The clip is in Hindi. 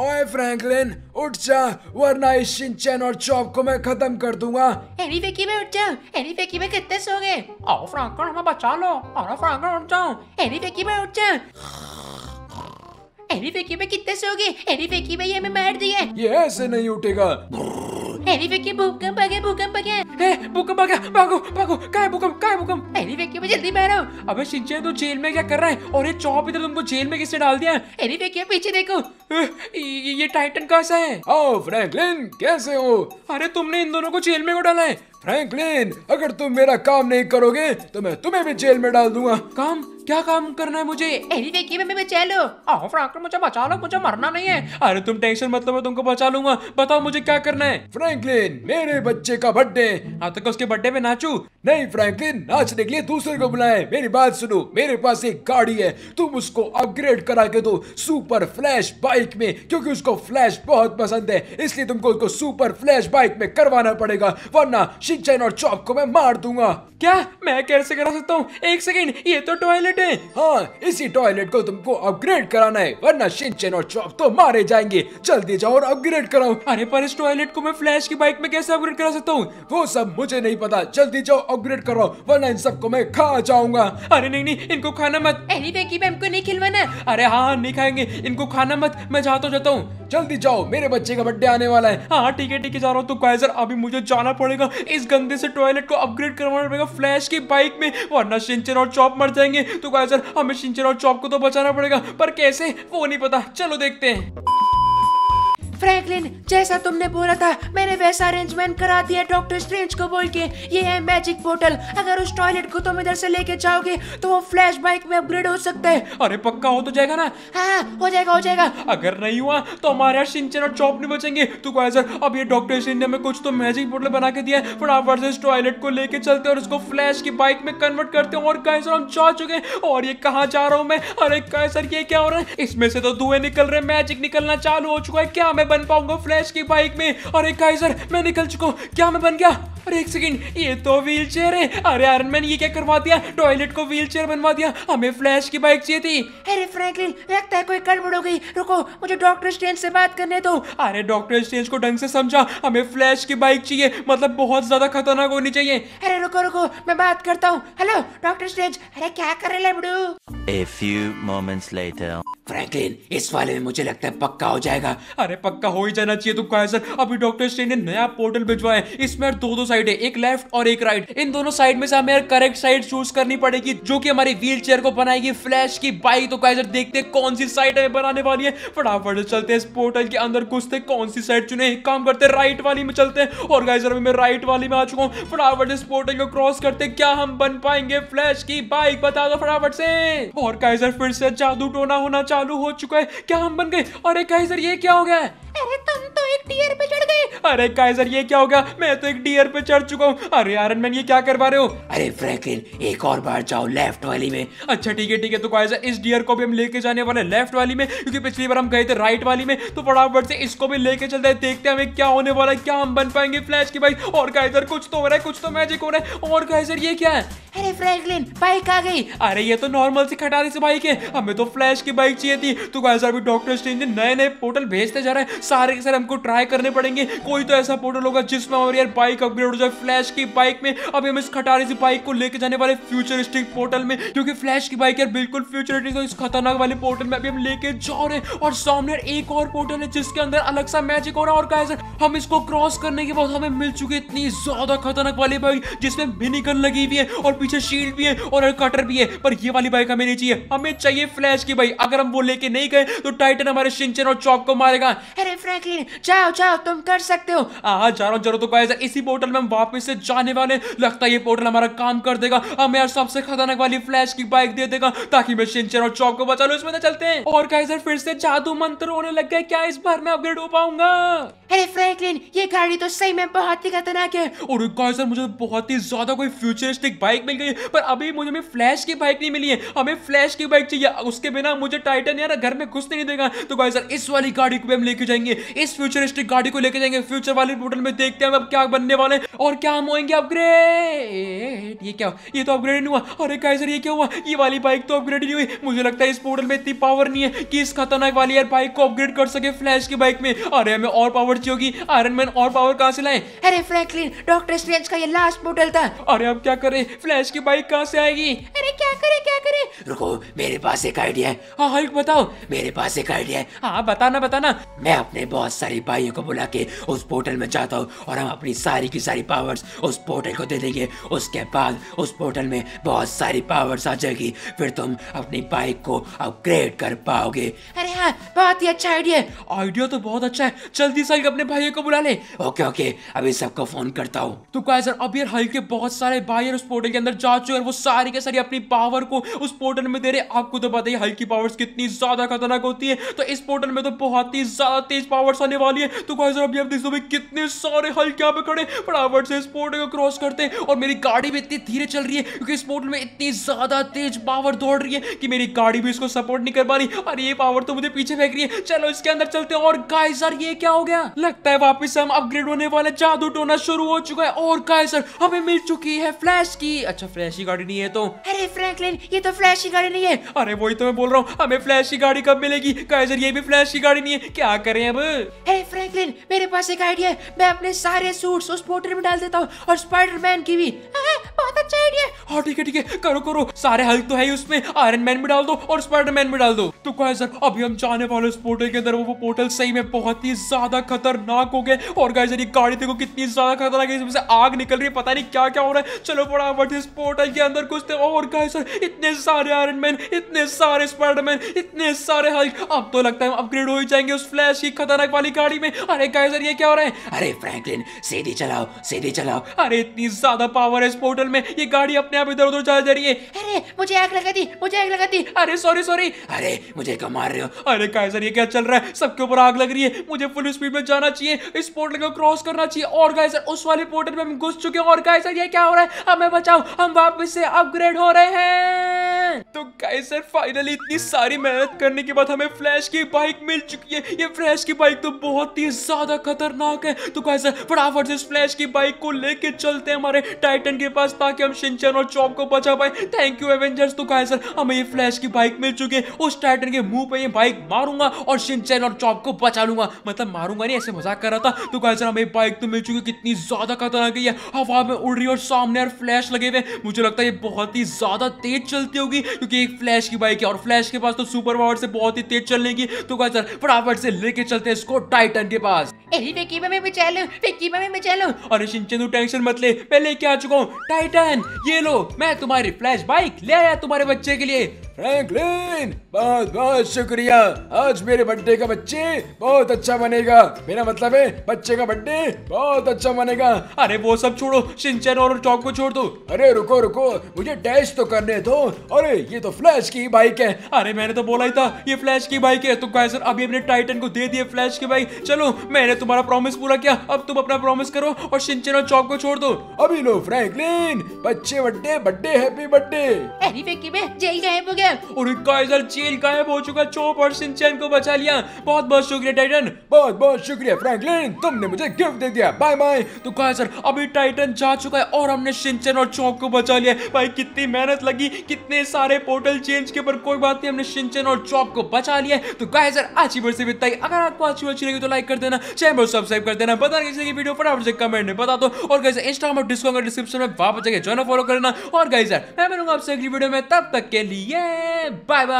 ओए फ्रैंकलिन उठ जा वरना इस शिनचैन और चॉप को मैं खत्म कर दूंगा एनी फेकी में उठ जाओ एनी फेकी में कितने सो गए आओ फ्रैंकलिन हमें बचा लो आओ फ्रैंकलिन उठ जाओ एनी फेकी में उठ जाओ एनी फेकी में कितने सो गए एनी फेकी में ये हमें मार दिया ये ऐसे नहीं उठेगा एलिफेंट भूकंप आ गया भूकंप आ गया भूकंप आ गया भागो भागो काय भूकंप काय भूकंप एलिफेंट में जल्दी बहरो अब शिनचैन तू जेल में क्या कर रहा है और ये चौप इधर तुमको जेल में किसने डाल दिया एलिफेंट के पीछे देखो ये टाइटन कहाँ सा है ओ फ्रैंकलिन कैसे हो अरे तुमने इन दोनों को जेल में को डाला है फ्रैंकलिन अगर तुम मेरा काम नहीं करोगे तो मैं तुम्हें भी जेल में डाल दूंगा काम क्या काम करना है मुझे अरे देखिए मैं बचा लो आओ फ्रैंकलिन मुझे बचा लो मुझे मरना नहीं है अरे तुम टेंशन मत लो मैं तुमको बचा लूंगा बताओ मुझे क्या करना है फ्रैंकलिन मेरे बच्चे का बर्थडे हां तो उसके बर्थडे पे नाचू नहीं फ्रैंकलिन नाचने के लिए दूसरे को बुलाए मेरी बात सुनो मेरे पास एक गाड़ी है तुम उसको अपग्रेड करा के दो सुपर फ्लैश बाइक में क्योंकि उसको फ्लैश बहुत पसंद है इसलिए तुमको उसको सुपर फ्लैश बाइक में करवाना पड़ेगा वरना शिनचैन और चॉप को मैं मार दूंगा क्या मैं कैसे करा सकता हूँ एक सेकेंड ये तो टॉयलेट है हाँ इसी टॉयलेट को तुमको अपग्रेड कराना है वरना शिंचन और चौप तो मारे जाएंगे जल्दी जाओ और अपग्रेड कराओ अरे पर इस टॉयलेट को मैं फ्लैश की बाइक में कैसे अपग्रेड करा सकता हूँ वो सब मुझे नहीं पता जल्दी जाओ अपग्रेड कराओ वरना इन सबको मैं खा जाऊंगा अरे नहीं नहीं इनको खाना मत अरे नहीं खिलवाना अरे हाँ नहीं खाएंगे इनको खाना मत मैं जाता जाता हूँ जल्दी जाओ मेरे बच्चे का बर्थडे आने वाला है हाँ ठीक है ठीक है जा रहा हूँ तो कैसर अभी मुझे जाना पड़ेगा इस गंदे से टॉयलेट को अपग्रेड करवाना पड़ेगा फ्लैश की बाइक में वरना सिंचर और चॉप मर जाएंगे तो कैसर हमें सिंचर और चॉप को तो बचाना पड़ेगा पर कैसे वो नहीं पता चलो देखते हैं फ्रैंकलिन जैसा तुमने बोला था मैंने वैसा अरेंजमेंट करा दिया डॉक्टर स्ट्रेंज को बोल के ये है मैजिक पोर्टल अगर उस टॉयलेट को तुम इधर से लेके जाओगे तो वो फ्लैश बाइक में अपग्रेड हो सकता है अरे पक्का हो तो जाएगा ना हाँ हो जाएगा हो जाएगा अगर नहीं हुआ तो हमारे यहाँ सिंचन और चौप नहीं बचेंगे तो सर अब ये डॉक्टर स्ट्रेंज ने हमें कुछ तो मैजिक पोर्टल बना के दिया है फटाफट आप इस टॉयलेट को लेके चलते और उसको फ्लैश की बाइक में कन्वर्ट करते हैं और सर हम जा चुके हैं और ये कहाँ जा रहा हूँ मैं अरे गाइस सर ये क्या हो रहा है इसमें से तो धुएं निकल रहे मैजिक निकलना चालू हो चुका है क्या मैं बन पाऊंगा फ्लैश की बाइक में और एक गाइजर मैं निकल चुका हूँ क्या मैं बन गया अरे एक सेकंड ये तो व्हील चेयर है अरे आयरन मैन ये क्या करवा दिया टॉयलेट को व्हील चेयर बनवा दिया हमें फ्लैश की बाइक चाहिए थी अरे फ्रैंकलिन लगता है कोई गड़बड़ हो गई रुको मुझे डॉक्टर स्टेंज से बात करने दो अरे डॉक्टर स्टेंज को ढंग से समझा हमें फ्लैश की बाइक चाहिए मतलब बहुत ज्यादा खतरनाक होनी चाहिए अरे रुको रुको मैं बात करता हूँ हेलो डॉक्टर स्टेंज अरे क्या कर रहे A few moments later. Franklin इस वाले में मुझे लगता है पक्का हो जाएगा अरे पक्का हो ही जाना चाहिए तुमको सर अभी डॉक्टर स्टेन ने नया पोर्टल भिजवाया इसमें दो दो साइड है एक लेफ्ट और एक राइट इन दोनों साइड में से हमें करेक्ट साइड चूज करनी पड़ेगी जो की हमारी व्हील चेयर को बनाएगी फ्लैश की बाइक तो कैसे देखते हैं कौन सी साइड हमें बनाने वाली है फटाफट चलते हैं इस पोर्टल के अंदर घुसते कौन सी साइड चुने एक काम करते हैं राइट वाली में चलते हैं और गाइजर मैं राइट वाली में आ चुका हूँ फटाफट इस पोर्टल को क्रॉस करते क्या हम बन पाएंगे फ्लैश की बाइक बता दो फटाफट से और गाइजर फिर से जादू टोना होना चालू हो चुका है क्या हम बन गए अरे गाइजर ये क्या हो गया है अरे तुम तो एक डियर पे चढ़ गए अरे काइजर ये क्या हो गया मैं तो एक डियर पे चढ़ चुका हूँ अरे आयरन मैन ये क्या करवा रहे हो अरे फ्रैंकलिन एक और बार जाओ लेफ्ट वाली में अच्छा ठीक है ठीक है तो काइजर इस डियर को भी हम लेके जाने वाले लेफ्ट वाली में क्योंकि पिछली बार हम गए थे राइट वाली में तो फटाफट से इसको भी लेके चलते हैं देखते हैं हमें क्या होने वाला है क्या हम बन पाएंगे फ्लैश की बाइक और काइजर कुछ तो हो रहा है कुछ तो मैजिक हो रहा है और काइजर ये क्या है अरे फ्रैंकलिन बाइक आ गई अरे ये तो नॉर्मल सी खटारी से बाइक है हमें तो फ्लैश की बाइक चाहिए थी तो काइजर अभी डॉक्टर स्ट्रेंज ने नए नए पोर्टल भेजते जा रहा है सारे के सारे हमको ट्राई करने पड़ेंगे कोई तो ऐसा पोर्टल होगा जिसमें हमारी यार बाइक अपग्रेड हो जाए फ्लैश की बाइक में अभी हम इस खटारी से बाइक को लेके जाने वाले फ्यूचरिस्टिक पोर्टल में क्योंकि फ्लैश की बाइक यार बिल्कुल फ्यूचरिस्टिक इस खतरनाक वाले पोर्टल में अभी हम लेके जा रहे हैं और सामने एक और पोर्टल है जिसके अंदर अलग सा मैजिक हो रहा है और गाइस हम इसको क्रॉस करने के बाद हमें मिल चुकी इतनी ज्यादा खतरनाक वाली बाइक जिसमें मिनी गन लगी हुई है और पीछे शील्ड भी है और कटर भी है पर ये वाली बाइक हमें नहीं चाहिए हमें चाहिए फ्लैश की बाइक अगर हम वो लेके नहीं गए तो टाइटन हमारे सिंचन और चौक को मारेगा अरे अरे फ्रैंकलिन जाओ जाओ तुम कर सकते हो हाँ जा रहा जरूर तो गाइस इसी पोर्टल में हम वापस से जाने वाले लगता है ये पोर्टल हमारा काम कर देगा हमें यार सबसे खतरनाक वाली फ्लैश की बाइक दे देगा ताकि मैं शिनचैन और चौक को बचा लूं इसमें चलते हैं और गाइस यार फिर से जादू मंत्र होने लग गया क्या इस बार मैं अपग्रेड हो पाऊंगा अरे फ्रैंकलिन ये गाड़ी तो सही में बहुत ही खतरनाक है और गाइस यार मुझे बहुत ही ज्यादा कोई फ्यूचरिस्टिक बाइक मिल गई पर अभी मुझे हमें फ्लैश की बाइक नहीं मिली है हमें फ्लैश की बाइक चाहिए उसके बिना मुझे टाइटन यार घर में घुसने नहीं देगा तो गाइस यार इस वाली गाड़ी को हम लेके जाएंगे जाएंगे इस फ्यूचरिस्टिक गाड़ी को लेके जाएंगे फ्यूचर वाले पोर्टल में देखते हैं अब क्या बनने वाले और क्या हम होंगे अपग्रेड ये क्या ये तो अपग्रेड नहीं हुआ अरे कैसर ये क्या हुआ ये वाली बाइक तो अपग्रेड नहीं हुई मुझे लगता है इस पोर्टल में इतनी पावर नहीं है कि इस खतरनाक वाली यार बाइक को अपग्रेड कर सके फ्लैश की बाइक में अरे हमें और पावर चाहिए होगी आयरन मैन और पावर कहाँ से लाए अरे फ्रैंकलिन डॉक्टर स्ट्रेंज का ये लास्ट पोर्टल था अरे अब क्या करें फ्लैश की बाइक कहाँ से आएगी करें क्या करें रुको मेरे पास एक आइडिया है हाँ हल्क हाँ, बताओ मेरे पास एक आइडिया है हाँ बताना बताना मैं अपने बहुत सारे भाइयों को बुला के उस पोर्टल में जाता हूँ और हम अपनी सारी की सारी पावर्स उस पोर्टल को दे देंगे उसके बाद उस पोर्टल में बहुत सारी पावर्स आ जाएगी फिर तुम अपनी बाइक को अपग्रेड कर पाओगे अरे हाँ बहुत ही अच्छा आइडिया है आइडिया तो बहुत अच्छा है जल्दी से अपने भाइयों को बुला ले ओके ओके अभी सबको फोन करता हूँ तो क्या सर अब यार हल्के बहुत सारे भाई उस पोर्टल के अंदर जा चुके हैं वो सारी के सारी अपनी पावर पावर को उस पोर्टल में दे रहे आपको तो बताइए हल्क की पावर्स कितनी ज्यादा खतरनाक होती है तो इस पोर्टल में तो बहुत ही ज्यादा तेज पावर्स आने वाली है तो गाइस अभी आप देख सकते कितने सारे हल्क यहाँ पे खड़े फटाफट से इस पोर्टल को क्रॉस करते हैं और मेरी गाड़ी भी इतनी धीरे चल रही है क्योंकि इस पोर्टल में इतनी ज्यादा तेज पावर दौड़ रही है कि मेरी गाड़ी भी इसको सपोर्ट नहीं कर पा रही और ये पावर तो मुझे पीछे फेंक रही है चलो इसके अंदर चलते हैं और गाइस यार ये क्या हो गया लगता है वापस हम अपग्रेड होने वाले जादू टोना शुरू हो चुका है और गाइस यार हमें मिल चुकी है फ्लैश की अच्छा फ्लैश की गाड़ी नहीं है तो अरे फ्रैंक फ्रैंकलिन ये तो फ्लैश की गाड़ी नहीं है अरे वही तो मैं बोल रहा हूँ हमें फ्लैश की गाड़ी कब मिलेगी काइजर ये भी फ्लैश की गाड़ी नहीं है क्या करें अब हे फ्रैंकलिन मेरे पास एक आइडिया है मैं अपने सारे सूट्स उस पोर्टर में डाल देता हूँ और स्पाइडरमैन की भी अच्छा आइडिया हाँ ठीक है ठीक है करो करो सारे हल्क तो है ही उसमें आयरन मैन भी डाल दो और स्पाइडरमैन भी डाल दो तो क्या हाँ, सर अभी हम जाने वाले उस पोर्टल के अंदर वो पोर्टल सही में बहुत ही ज्यादा खतरनाक हो गए और सर ये गाड़ी देखो कितनी ज्यादा खतरनाक है इसमें से आग निकल रही है पता नहीं क्या क्या हो रहा है चलो बड़ा बट इस पोर्टल के अंदर कुछ थे और सर इतने सारे आयरन मैन इतने सारे स्पाइडरमैन इतने सारे हल्क अब तो लगता है अपग्रेड हो ही जाएंगे उस फ्लैश की खतरनाक वाली गाड़ी में अरे सर ये क्या हो रहा है अरे फ्रैंकलिन सीधी चलाओ सीधी चलाओ अरे इतनी ज्यादा पावर है इस पोर्टल में की गाड़ी अपने आप इधर उधर चला जा रही है अरे मुझे आग लगा दी मुझे आग लगा दी अरे सॉरी सॉरी अरे मुझे क्यों मार रहे हो अरे कायसर ये क्या चल रहा है सबके ऊपर आग लग रही है मुझे फुल स्पीड में जाना चाहिए इस पोर्टल को क्रॉस करना चाहिए और कायसर उस वाले पोर्टल में हम घुस चुके हैं और कायसर ये क्या हो रहा है हमें बचाओ हम वापस से अपग्रेड हो रहे हैं तो सर फाइनली इतनी सारी मेहनत करने के बाद हमें फ्लैश की बाइक मिल चुकी है ये फ्लैश की बाइक तो बहुत ही ज्यादा खतरनाक है तो सर फटाफट से फ्लैश की बाइक को लेके चलते हैं हमारे टाइटन के पास ताकि ताकि हम शिंचन और चौक को बचा पाए थैंक यू एवेंजर्स तो कहा सर हमें ये फ्लैश की बाइक मिल चुकी है उस टाइटन के मुंह पे ये बाइक मारूंगा और शिंचन और चौक को बचा लूंगा मतलब मारूंगा नहीं ऐसे मजाक कर रहा था तो कहा सर हमें बाइक तो मिल चुकी है कितनी ज्यादा खतरनाक है हवा में उड़ रही और सामने और फ्लैश लगे हुए मुझे लगता है ये बहुत ही ज्यादा तेज चलती होगी क्योंकि एक फ्लैश की बाइक है और फ्लैश के पास तो सुपर पावर से बहुत ही तेज चलने की तो कहा सर फटाफट से लेके चलते हैं इसको टाइटन के पास अरे फेकीमा में में अरे टेंशन मत ले मैं लेके आ चुका हूँ टाइटन ये लो मैं तुम्हारी फ्लैश बाइक ले आया तुम्हारे बच्चे के लिए फ्रैंकलिन बहुत बहुत शुक्रिया आज मेरे बर्थडे का बच्चे बहुत अच्छा बनेगा मेरा मतलब है बच्चे का बर्थडे बहुत अच्छा बनेगा अरे वो सब छोड़ो सिंचन और चौक को छोड़ दो अरे रुको रुको मुझे टेस्ट तो करने दो अरे ये तो फ्लैश की बाइक है अरे मैंने तो बोला ही था ये फ्लैश की बाइक है तो सर अभी अपने टाइटन को दे दिए फ्लैश की बाइक चलो मैंने तुम्हारा प्रॉमिस पूरा किया अब तुम अपना प्रॉमिस करो और सिंचन और चौक को छोड़ दो अभी लो फ्रैंकलिन बच्चे बर्थडे बर्थडे हैप्पी बर्थडे अरे गायब हो गया सकते हैं और काइजर गायब हो चुका चोप और सिंचन को बचा लिया बहुत बहुत शुक्रिया टाइटन बहुत बहुत शुक्रिया फ्रैंकलिन तुमने मुझे गिफ्ट दे दिया बाय बाय तो काइजर अभी टाइटन जा चुका है और हमने सिंचन और को बचा लिया भाई कितनी मेहनत लगी कितने सारे पोर्टल चेंज के ऊपर कोई बात नहीं हमने सिंचन और को बचा लिया तो काइजर आज ही से बिताई अगर आपको अच्छी अच्छी लगी तो लाइक कर देना चैनल सब्सक्राइब कर देना बता की वीडियो फटाफट से कमेंट में बता दो और कैसे इंस्टाग्राम और डिस्क्रिप्शन में वापस जो फॉलो करना और गाइजर मैं मिलूंगा आपसे अगली वीडियो में तब तक के लिए Bye bye.